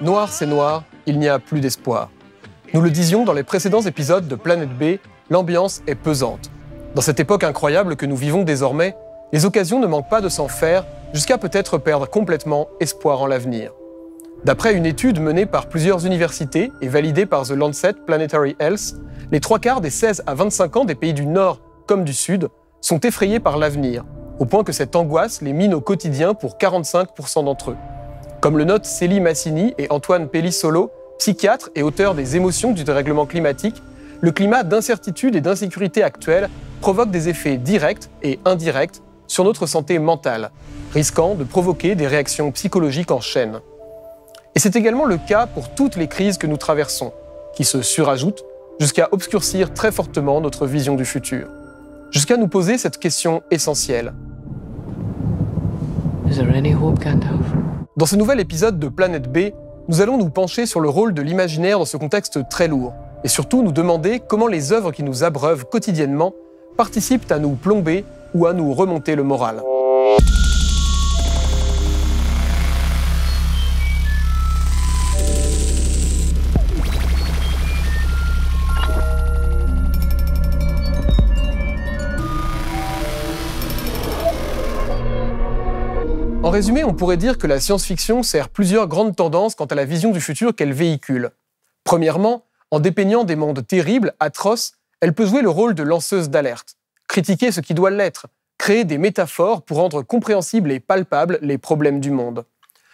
Noir, c'est noir, il n'y a plus d'espoir. Nous le disions dans les précédents épisodes de Planète B, l'ambiance est pesante. Dans cette époque incroyable que nous vivons désormais, les occasions ne manquent pas de s'en faire jusqu'à peut-être perdre complètement espoir en l'avenir. D'après une étude menée par plusieurs universités et validée par The Lancet Planetary Health, les trois quarts des 16 à 25 ans des pays du Nord comme du Sud sont effrayés par l'avenir, au point que cette angoisse les mine au quotidien pour 45% d'entre eux comme le note Célie Massini et Antoine Pellissolo, psychiatres et auteurs des émotions du dérèglement climatique, le climat d'incertitude et d'insécurité actuelle provoque des effets directs et indirects sur notre santé mentale, risquant de provoquer des réactions psychologiques en chaîne. Et c'est également le cas pour toutes les crises que nous traversons, qui se surajoutent jusqu'à obscurcir très fortement notre vision du futur, jusqu'à nous poser cette question essentielle. Is there any hope, dans ce nouvel épisode de Planète B, nous allons nous pencher sur le rôle de l'imaginaire dans ce contexte très lourd, et surtout nous demander comment les œuvres qui nous abreuvent quotidiennement participent à nous plomber ou à nous remonter le moral. En résumé, on pourrait dire que la science-fiction sert plusieurs grandes tendances quant à la vision du futur qu'elle véhicule. Premièrement, en dépeignant des mondes terribles, atroces, elle peut jouer le rôle de lanceuse d'alerte, critiquer ce qui doit l'être, créer des métaphores pour rendre compréhensibles et palpables les problèmes du monde.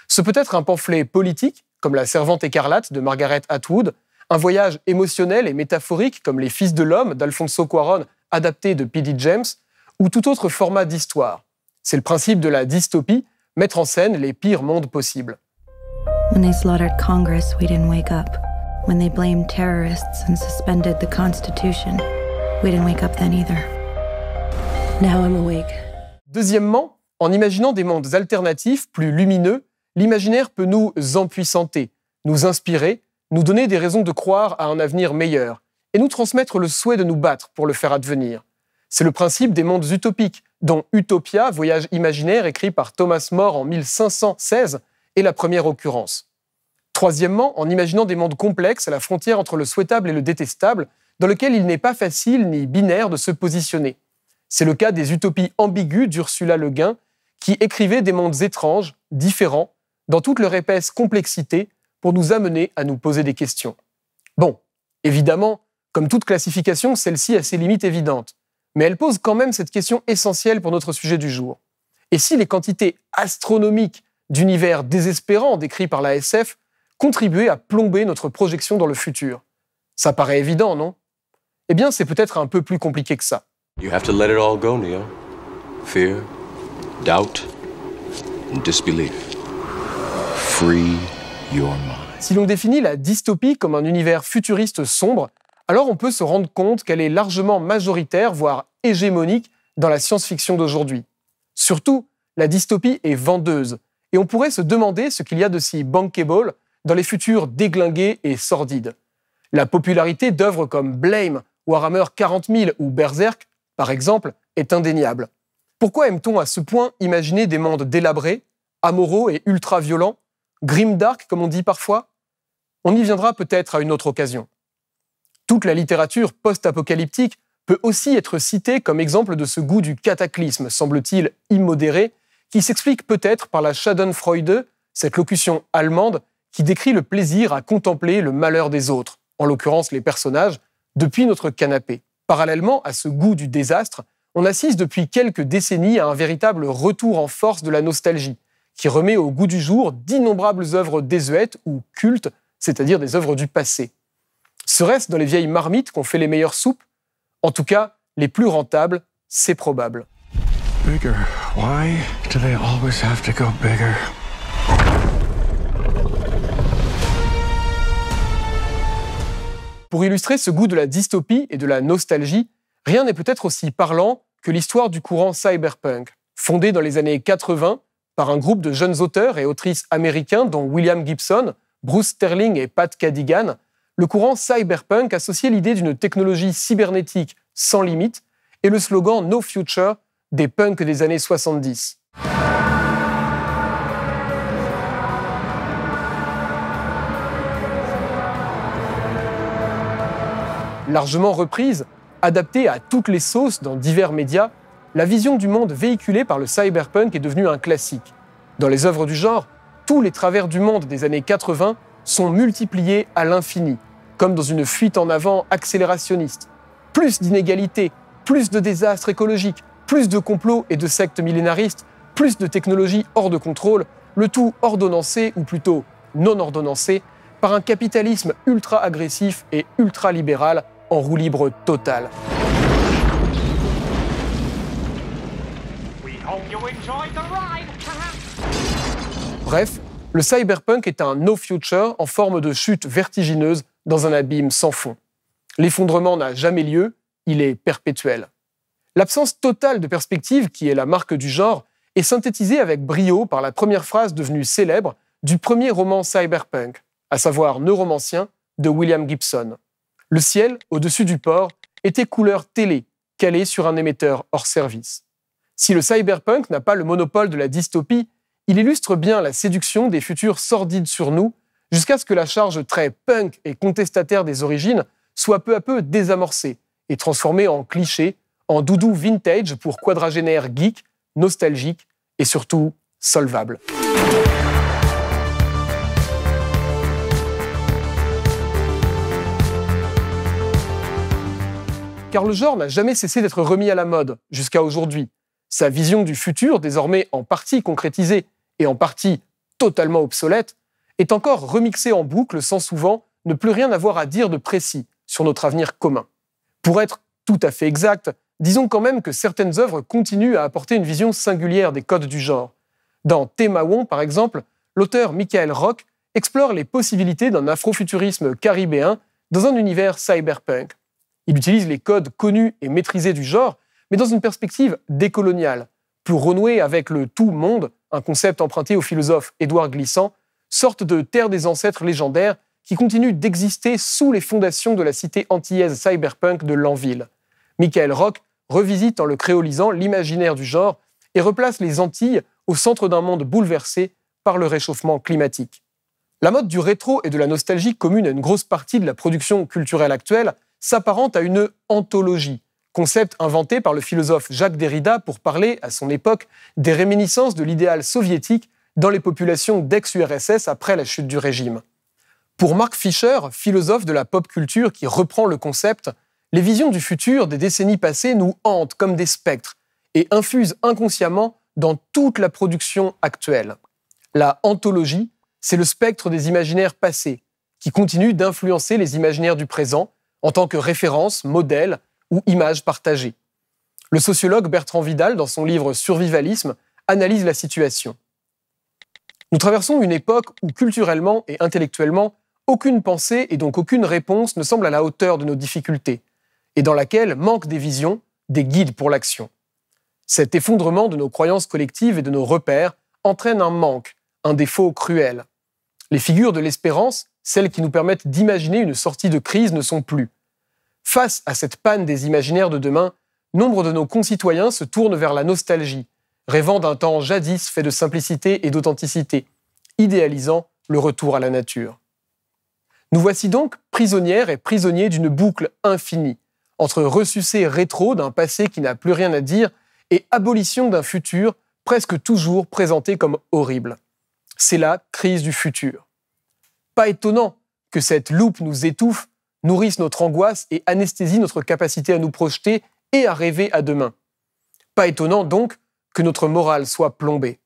Ce peut être un pamphlet politique, comme La Servante écarlate de Margaret Atwood, un voyage émotionnel et métaphorique comme Les Fils de l'Homme d'Alfonso Cuaron, adapté de P.D. James, ou tout autre format d'histoire. C'est le principe de la dystopie mettre en scène les pires mondes possibles. the Now I'm awake. Deuxièmement, en imaginant des mondes alternatifs plus lumineux, l'imaginaire peut nous empuissanter, nous inspirer, nous donner des raisons de croire à un avenir meilleur et nous transmettre le souhait de nous battre pour le faire advenir. C'est le principe des mondes utopiques, dont Utopia, voyage imaginaire écrit par Thomas More en 1516, est la première occurrence. Troisièmement, en imaginant des mondes complexes à la frontière entre le souhaitable et le détestable, dans lequel il n'est pas facile ni binaire de se positionner. C'est le cas des utopies ambiguës d'Ursula Le Guin, qui écrivait des mondes étranges, différents, dans toute leur épaisse complexité, pour nous amener à nous poser des questions. Bon, évidemment, comme toute classification, celle-ci a ses limites évidentes mais elle pose quand même cette question essentielle pour notre sujet du jour. Et si les quantités astronomiques d'univers désespérant décrits par la SF contribuaient à plomber notre projection dans le futur Ça paraît évident, non Eh bien, c'est peut-être un peu plus compliqué que ça. Fear, doubt, disbelief. Free your mind. Si l'on définit la dystopie comme un univers futuriste sombre, alors on peut se rendre compte qu'elle est largement majoritaire, voire hégémonique, dans la science-fiction d'aujourd'hui. Surtout, la dystopie est vendeuse, et on pourrait se demander ce qu'il y a de si bankable dans les futurs déglingués et sordides. La popularité d'œuvres comme Blame, Warhammer 40 ou Berserk, par exemple, est indéniable. Pourquoi aime-t-on à ce point imaginer des mondes délabrés, amoraux et ultra-violents, grimdark comme on dit parfois On y viendra peut-être à une autre occasion. Toute la littérature post-apocalyptique peut aussi être citée comme exemple de ce goût du cataclysme, semble-t-il immodéré, qui s'explique peut-être par la Schadenfreude, cette locution allemande qui décrit le plaisir à contempler le malheur des autres, en l'occurrence les personnages, depuis notre canapé. Parallèlement à ce goût du désastre, on assiste depuis quelques décennies à un véritable retour en force de la nostalgie, qui remet au goût du jour d'innombrables œuvres désuètes ou cultes, c'est-à-dire des œuvres du passé. Serait-ce dans les vieilles marmites qu'on fait les meilleures soupes En tout cas, les plus rentables, c'est probable. Pour illustrer ce goût de la dystopie et de la nostalgie, rien n'est peut-être aussi parlant que l'histoire du courant cyberpunk, fondé dans les années 80 par un groupe de jeunes auteurs et autrices américains dont William Gibson, Bruce Sterling et Pat Cadigan, le courant cyberpunk associait l'idée d'une technologie cybernétique sans limite et le slogan No Future des punks des années 70. Largement reprise, adaptée à toutes les sauces dans divers médias, la vision du monde véhiculée par le cyberpunk est devenue un classique. Dans les œuvres du genre, tous les travers du monde des années 80 sont multipliés à l'infini comme dans une fuite en avant accélérationniste. Plus d'inégalités, plus de désastres écologiques, plus de complots et de sectes millénaristes, plus de technologies hors de contrôle, le tout ordonnancé, ou plutôt non ordonnancé, par un capitalisme ultra-agressif et ultra-libéral en roue libre totale. Bref, le cyberpunk est un no future en forme de chute vertigineuse dans un abîme sans fond. L'effondrement n'a jamais lieu, il est perpétuel. L'absence totale de perspective, qui est la marque du genre, est synthétisée avec brio par la première phrase devenue célèbre du premier roman cyberpunk, à savoir Neuromancien de William Gibson. Le ciel, au-dessus du port, était couleur télé, calée sur un émetteur hors service. Si le cyberpunk n'a pas le monopole de la dystopie, il illustre bien la séduction des futurs sordides sur nous jusqu'à ce que la charge très punk et contestataire des origines soit peu à peu désamorcée et transformée en cliché, en doudou vintage pour quadragénaires geek, nostalgique et surtout solvable. Car le genre n'a jamais cessé d'être remis à la mode jusqu'à aujourd'hui. Sa vision du futur, désormais en partie concrétisée et en partie totalement obsolète, est encore remixé en boucle sans souvent ne plus rien avoir à dire de précis sur notre avenir commun. Pour être tout à fait exact, disons quand même que certaines œuvres continuent à apporter une vision singulière des codes du genre. Dans Témaouon, par exemple, l'auteur Michael Rock explore les possibilités d'un afrofuturisme caribéen dans un univers cyberpunk. Il utilise les codes connus et maîtrisés du genre, mais dans une perspective décoloniale, pour renouer avec le tout monde, un concept emprunté au philosophe Édouard Glissant sorte de terre des ancêtres légendaires qui continue d'exister sous les fondations de la cité antillaise cyberpunk de Lanville. Michael Rock revisite en le créolisant l'imaginaire du genre et replace les Antilles au centre d'un monde bouleversé par le réchauffement climatique. La mode du rétro et de la nostalgie commune à une grosse partie de la production culturelle actuelle s'apparente à une anthologie, concept inventé par le philosophe Jacques Derrida pour parler, à son époque, des réminiscences de l'idéal soviétique dans les populations d'ex-URSS après la chute du régime. Pour Mark Fischer, philosophe de la pop culture qui reprend le concept, les visions du futur des décennies passées nous hantent comme des spectres et infusent inconsciemment dans toute la production actuelle. La anthologie, c'est le spectre des imaginaires passés qui continue d'influencer les imaginaires du présent en tant que référence, modèle ou image partagée. Le sociologue Bertrand Vidal, dans son livre Survivalisme, analyse la situation. Nous traversons une époque où culturellement et intellectuellement, aucune pensée et donc aucune réponse ne semble à la hauteur de nos difficultés, et dans laquelle manquent des visions, des guides pour l'action. Cet effondrement de nos croyances collectives et de nos repères entraîne un manque, un défaut cruel. Les figures de l'espérance, celles qui nous permettent d'imaginer une sortie de crise, ne sont plus. Face à cette panne des imaginaires de demain, nombre de nos concitoyens se tournent vers la nostalgie, rêvant d'un temps jadis fait de simplicité et d'authenticité, idéalisant le retour à la nature. Nous voici donc prisonnières et prisonniers d'une boucle infinie, entre ressucé rétro d'un passé qui n'a plus rien à dire et abolition d'un futur presque toujours présenté comme horrible. C'est la crise du futur. Pas étonnant que cette loupe nous étouffe, nourrisse notre angoisse et anesthésie notre capacité à nous projeter et à rêver à demain. Pas étonnant donc que notre morale soit plombée.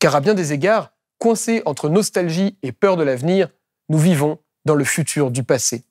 Car à bien des égards, coincés entre nostalgie et peur de l'avenir, nous vivons dans le futur du passé.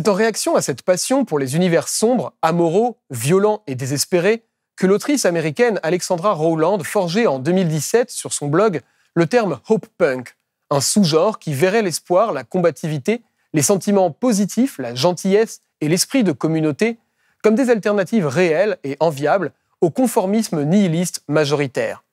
C'est en réaction à cette passion pour les univers sombres, amoraux, violents et désespérés que l'autrice américaine Alexandra Rowland forgeait en 2017 sur son blog le terme Hope Punk, un sous-genre qui verrait l'espoir, la combativité, les sentiments positifs, la gentillesse et l'esprit de communauté comme des alternatives réelles et enviables au conformisme nihiliste majoritaire.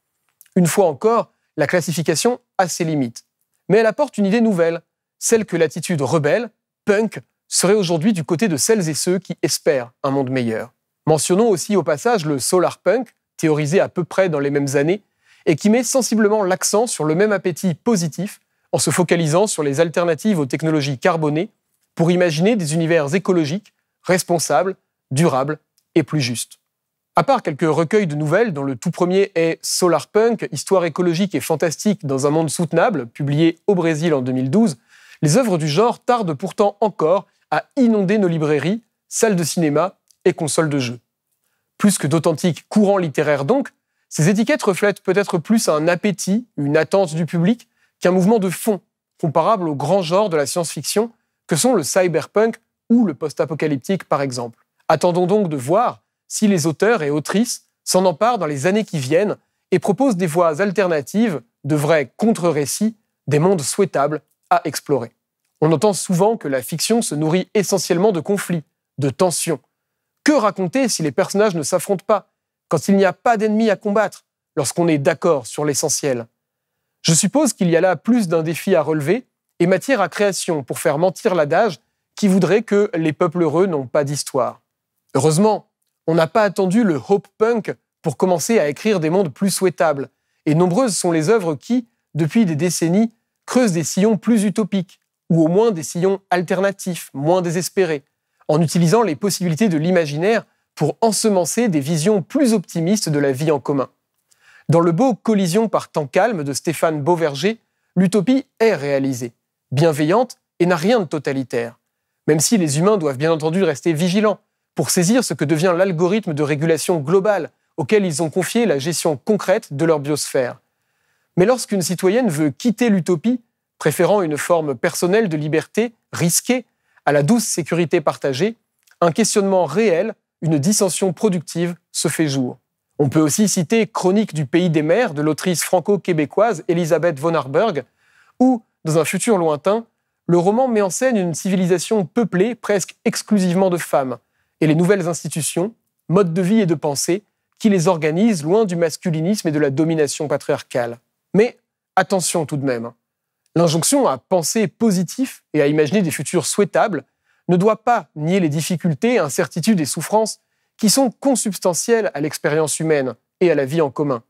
Une fois encore, la classification a ses limites. Mais elle apporte une idée nouvelle, celle que l'attitude rebelle, punk, serait aujourd'hui du côté de celles et ceux qui espèrent un monde meilleur. Mentionnons aussi au passage le solar punk, théorisé à peu près dans les mêmes années, et qui met sensiblement l'accent sur le même appétit positif en se focalisant sur les alternatives aux technologies carbonées pour imaginer des univers écologiques, responsables, durables et plus justes. À part quelques recueils de nouvelles, dont le tout premier est Solar Punk, Histoire écologique et fantastique dans un monde soutenable, publié au Brésil en 2012, les œuvres du genre tardent pourtant encore à inonder nos librairies, salles de cinéma et consoles de jeux. Plus que d'authentiques courants littéraires donc, ces étiquettes reflètent peut-être plus un appétit, une attente du public, qu'un mouvement de fond, comparable aux grands genres de la science-fiction, que sont le cyberpunk ou le post-apocalyptique par exemple. Attendons donc de voir si les auteurs et autrices s'en emparent dans les années qui viennent et proposent des voies alternatives, de vrais contre-récits, des mondes souhaitables à explorer. On entend souvent que la fiction se nourrit essentiellement de conflits, de tensions. Que raconter si les personnages ne s'affrontent pas, quand il n'y a pas d'ennemis à combattre, lorsqu'on est d'accord sur l'essentiel Je suppose qu'il y a là plus d'un défi à relever et matière à création pour faire mentir l'adage qui voudrait que les peuples heureux n'ont pas d'histoire. Heureusement, on n'a pas attendu le hope punk pour commencer à écrire des mondes plus souhaitables, et nombreuses sont les œuvres qui, depuis des décennies, creusent des sillons plus utopiques, ou au moins des sillons alternatifs, moins désespérés, en utilisant les possibilités de l'imaginaire pour ensemencer des visions plus optimistes de la vie en commun. Dans le beau Collision par temps calme de Stéphane Beauverger, l'utopie est réalisée, bienveillante et n'a rien de totalitaire, même si les humains doivent bien entendu rester vigilants pour saisir ce que devient l'algorithme de régulation globale auquel ils ont confié la gestion concrète de leur biosphère. Mais lorsqu'une citoyenne veut quitter l'utopie préférant une forme personnelle de liberté risquée à la douce sécurité partagée, un questionnement réel, une dissension productive se fait jour. On peut aussi citer Chronique du pays des mers de l'autrice franco-québécoise Elisabeth von Arberg, où, dans un futur lointain, le roman met en scène une civilisation peuplée presque exclusivement de femmes, et les nouvelles institutions, modes de vie et de pensée, qui les organisent loin du masculinisme et de la domination patriarcale. Mais attention tout de même, L'injonction à penser positif et à imaginer des futurs souhaitables ne doit pas nier les difficultés, incertitudes et souffrances qui sont consubstantielles à l'expérience humaine et à la vie en commun.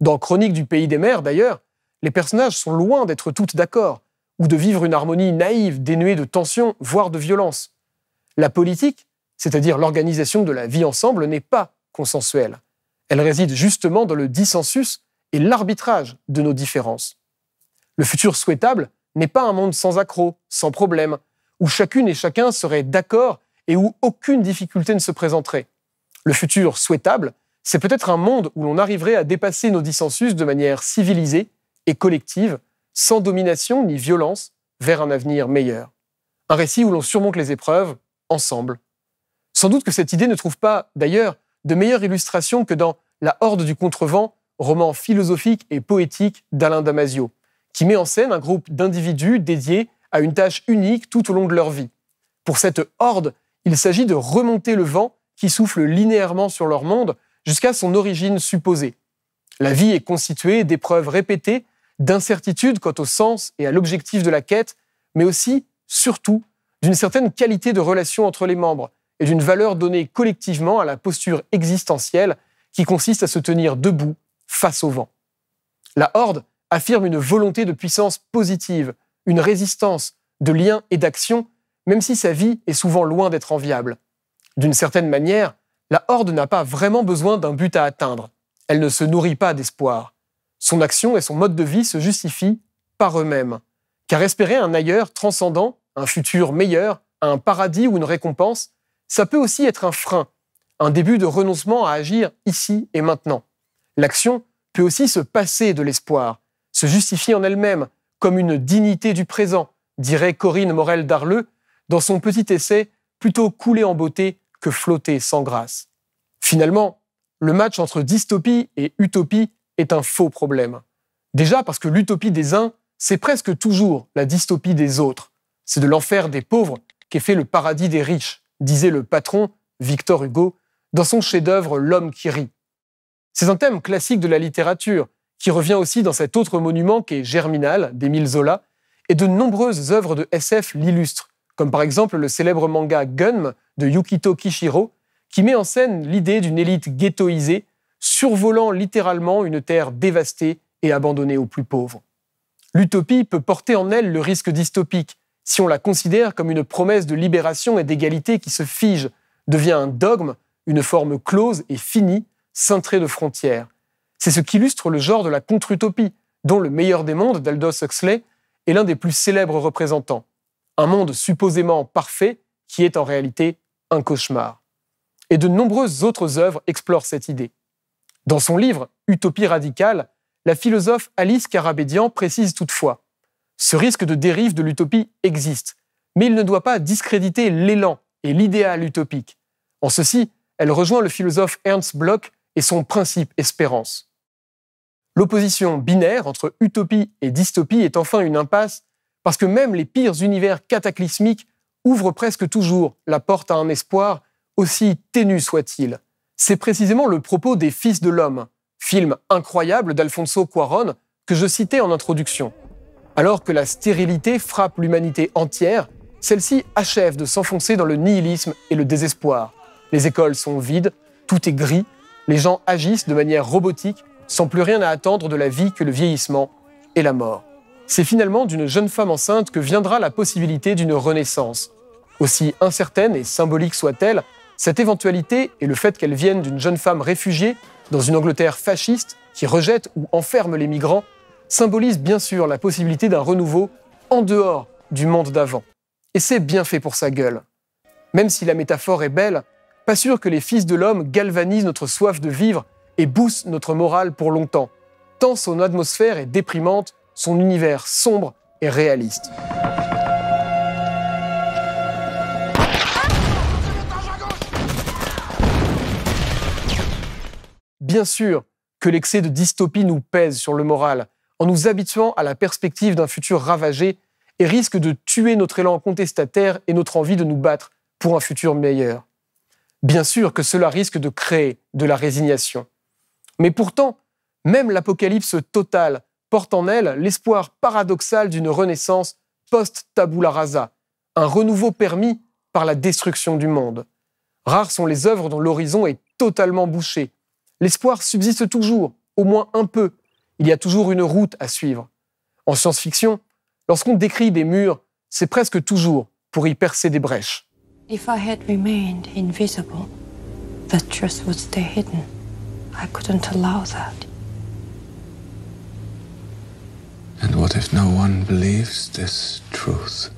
Dans Chronique du pays des mers, d'ailleurs, les personnages sont loin d'être toutes d'accord ou de vivre une harmonie naïve, dénuée de tensions, voire de violence. La politique, c'est-à-dire l'organisation de la vie ensemble, n'est pas consensuelle. Elle réside justement dans le dissensus et l'arbitrage de nos différences. Le futur souhaitable n'est pas un monde sans accrocs, sans problèmes, où chacune et chacun serait d'accord et où aucune difficulté ne se présenterait. Le futur souhaitable, c'est peut-être un monde où l'on arriverait à dépasser nos dissensus de manière civilisée et collective, sans domination ni violence, vers un avenir meilleur. Un récit où l'on surmonte les épreuves, ensemble. Sans doute que cette idée ne trouve pas, d'ailleurs, de meilleure illustration que dans La Horde du Contrevent, roman philosophique et poétique d'Alain Damasio qui met en scène un groupe d'individus dédiés à une tâche unique tout au long de leur vie. Pour cette horde, il s'agit de remonter le vent qui souffle linéairement sur leur monde jusqu'à son origine supposée. La vie est constituée d'épreuves répétées, d'incertitudes quant au sens et à l'objectif de la quête, mais aussi, surtout, d'une certaine qualité de relation entre les membres et d'une valeur donnée collectivement à la posture existentielle qui consiste à se tenir debout face au vent. La horde affirme une volonté de puissance positive, une résistance, de lien et d'action, même si sa vie est souvent loin d'être enviable. D'une certaine manière, la Horde n'a pas vraiment besoin d'un but à atteindre. Elle ne se nourrit pas d'espoir. Son action et son mode de vie se justifient par eux-mêmes. Car espérer un ailleurs transcendant, un futur meilleur, un paradis ou une récompense, ça peut aussi être un frein, un début de renoncement à agir ici et maintenant. L'action peut aussi se passer de l'espoir, se justifie en elle-même comme une dignité du présent, dirait Corinne Morel d'Arleux dans son petit essai Plutôt couler en beauté que flotter sans grâce. Finalement, le match entre dystopie et utopie est un faux problème. Déjà parce que l'utopie des uns, c'est presque toujours la dystopie des autres. C'est de l'enfer des pauvres qu'est fait le paradis des riches, disait le patron Victor Hugo dans son chef-d'œuvre L'homme qui rit. C'est un thème classique de la littérature, qui revient aussi dans cet autre monument est Germinal d'Émile Zola, et de nombreuses œuvres de SF l'illustrent, comme par exemple le célèbre manga Gun de Yukito Kishiro, qui met en scène l'idée d'une élite ghettoisée, survolant littéralement une terre dévastée et abandonnée aux plus pauvres. L'utopie peut porter en elle le risque dystopique, si on la considère comme une promesse de libération et d'égalité qui se fige, devient un dogme, une forme close et finie, cintrée de frontières, c'est ce qu'illustre le genre de la contre-utopie, dont le meilleur des mondes d'Aldous Huxley est l'un des plus célèbres représentants. Un monde supposément parfait qui est en réalité un cauchemar. Et de nombreuses autres œuvres explorent cette idée. Dans son livre Utopie radicale, la philosophe Alice Carabédian précise toutefois Ce risque de dérive de l'utopie existe, mais il ne doit pas discréditer l'élan et l'idéal utopique. En ceci, elle rejoint le philosophe Ernst Bloch et son principe espérance. L'opposition binaire entre utopie et dystopie est enfin une impasse parce que même les pires univers cataclysmiques ouvrent presque toujours la porte à un espoir, aussi ténu soit-il. C'est précisément le propos des Fils de l'homme, film incroyable d'Alfonso Cuaron que je citais en introduction. Alors que la stérilité frappe l'humanité entière, celle-ci achève de s'enfoncer dans le nihilisme et le désespoir. Les écoles sont vides, tout est gris, les gens agissent de manière robotique sans plus rien à attendre de la vie que le vieillissement et la mort. C'est finalement d'une jeune femme enceinte que viendra la possibilité d'une renaissance. Aussi incertaine et symbolique soit-elle, cette éventualité et le fait qu'elle vienne d'une jeune femme réfugiée dans une Angleterre fasciste qui rejette ou enferme les migrants symbolisent bien sûr la possibilité d'un renouveau en dehors du monde d'avant. Et c'est bien fait pour sa gueule. Même si la métaphore est belle, pas sûr que les fils de l'homme galvanisent notre soif de vivre et booste notre morale pour longtemps, tant son atmosphère est déprimante, son univers sombre et réaliste. Bien sûr que l'excès de dystopie nous pèse sur le moral, en nous habituant à la perspective d'un futur ravagé et risque de tuer notre élan contestataire et notre envie de nous battre pour un futur meilleur. Bien sûr que cela risque de créer de la résignation. Mais pourtant, même l'apocalypse totale porte en elle l'espoir paradoxal d'une renaissance post-tabula rasa, un renouveau permis par la destruction du monde. Rares sont les œuvres dont l'horizon est totalement bouché. L'espoir subsiste toujours, au moins un peu. Il y a toujours une route à suivre. En science-fiction, lorsqu'on décrit des murs, c'est presque toujours pour y percer des brèches. If I remained invisible, the truth would stay I couldn't allow that. And what if no one believes this truth?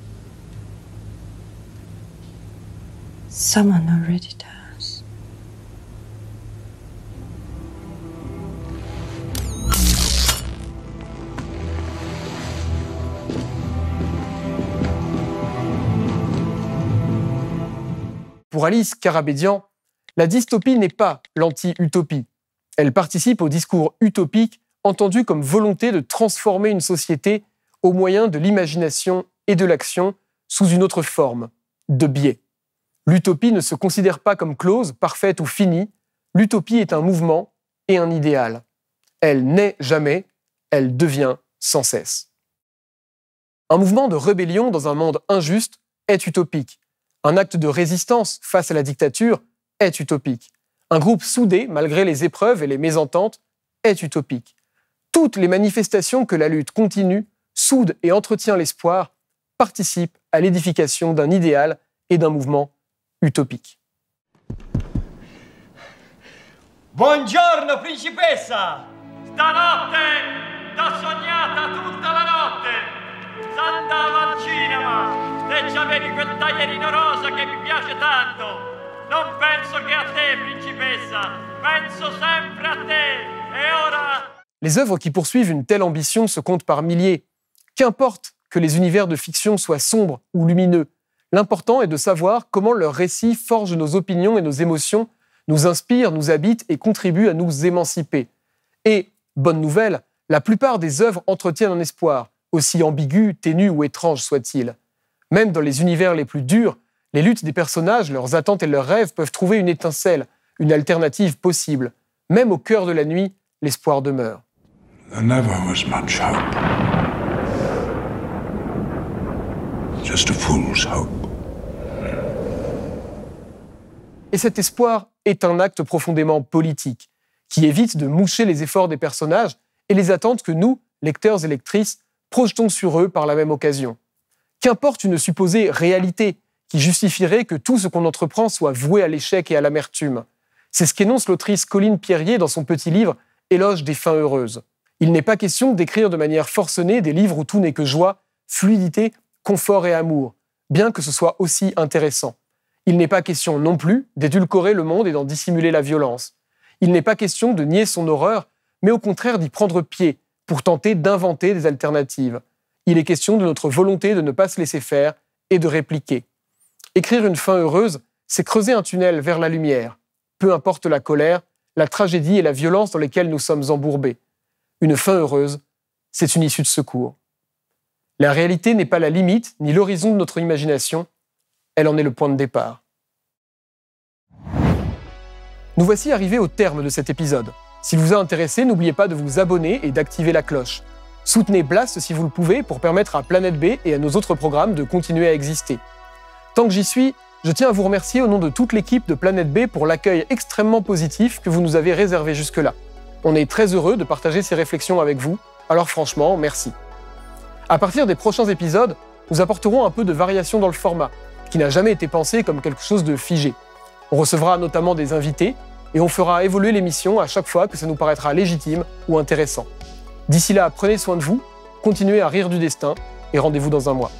Someone already does. Pour Alice Carabédian, la dystopie n'est pas l'anti-utopie elle participe au discours utopique entendu comme volonté de transformer une société au moyen de l'imagination et de l'action sous une autre forme, de biais. L'utopie ne se considère pas comme close, parfaite ou finie. L'utopie est un mouvement et un idéal. Elle n'est jamais, elle devient sans cesse. Un mouvement de rébellion dans un monde injuste est utopique. Un acte de résistance face à la dictature est utopique. Un groupe soudé, malgré les épreuves et les mésententes, est utopique. Toutes les manifestations que la lutte continue soude et entretient l'espoir, participent à l'édification d'un idéal et d'un mouvement utopique. Buongiorno principessa! Stanotte sognata tutta la notte! quel rosa piace non principessa, e ora... Les œuvres qui poursuivent une telle ambition se comptent par milliers. Qu'importe que les univers de fiction soient sombres ou lumineux, l'important est de savoir comment leurs récits forgent nos opinions et nos émotions, nous inspirent, nous habitent et contribuent à nous émanciper. Et, bonne nouvelle, la plupart des œuvres entretiennent un espoir, aussi ambigu, ténu ou étrange soit-il. Même dans les univers les plus durs, les luttes des personnages, leurs attentes et leurs rêves peuvent trouver une étincelle, une alternative possible. Même au cœur de la nuit, l'espoir demeure. hope. Et cet espoir est un acte profondément politique, qui évite de moucher les efforts des personnages et les attentes que nous, lecteurs et lectrices, projetons sur eux par la même occasion. Qu'importe une supposée réalité qui justifierait que tout ce qu'on entreprend soit voué à l'échec et à l'amertume. C'est ce qu'énonce l'autrice Colline Pierrier dans son petit livre Éloge des fins heureuses. Il n'est pas question d'écrire de manière forcenée des livres où tout n'est que joie, fluidité, confort et amour, bien que ce soit aussi intéressant. Il n'est pas question non plus d'édulcorer le monde et d'en dissimuler la violence. Il n'est pas question de nier son horreur, mais au contraire d'y prendre pied pour tenter d'inventer des alternatives. Il est question de notre volonté de ne pas se laisser faire et de répliquer. Écrire une fin heureuse, c'est creuser un tunnel vers la lumière, peu importe la colère, la tragédie et la violence dans lesquelles nous sommes embourbés. Une fin heureuse, c'est une issue de secours. La réalité n'est pas la limite ni l'horizon de notre imagination, elle en est le point de départ. Nous voici arrivés au terme de cet épisode. S'il vous a intéressé, n'oubliez pas de vous abonner et d'activer la cloche. Soutenez Blast si vous le pouvez pour permettre à Planète B et à nos autres programmes de continuer à exister. Tant que j'y suis, je tiens à vous remercier au nom de toute l'équipe de Planète B pour l'accueil extrêmement positif que vous nous avez réservé jusque-là. On est très heureux de partager ces réflexions avec vous, alors franchement, merci. À partir des prochains épisodes, nous apporterons un peu de variation dans le format, qui n'a jamais été pensé comme quelque chose de figé. On recevra notamment des invités et on fera évoluer l'émission à chaque fois que ça nous paraîtra légitime ou intéressant. D'ici là, prenez soin de vous, continuez à rire du destin et rendez-vous dans un mois.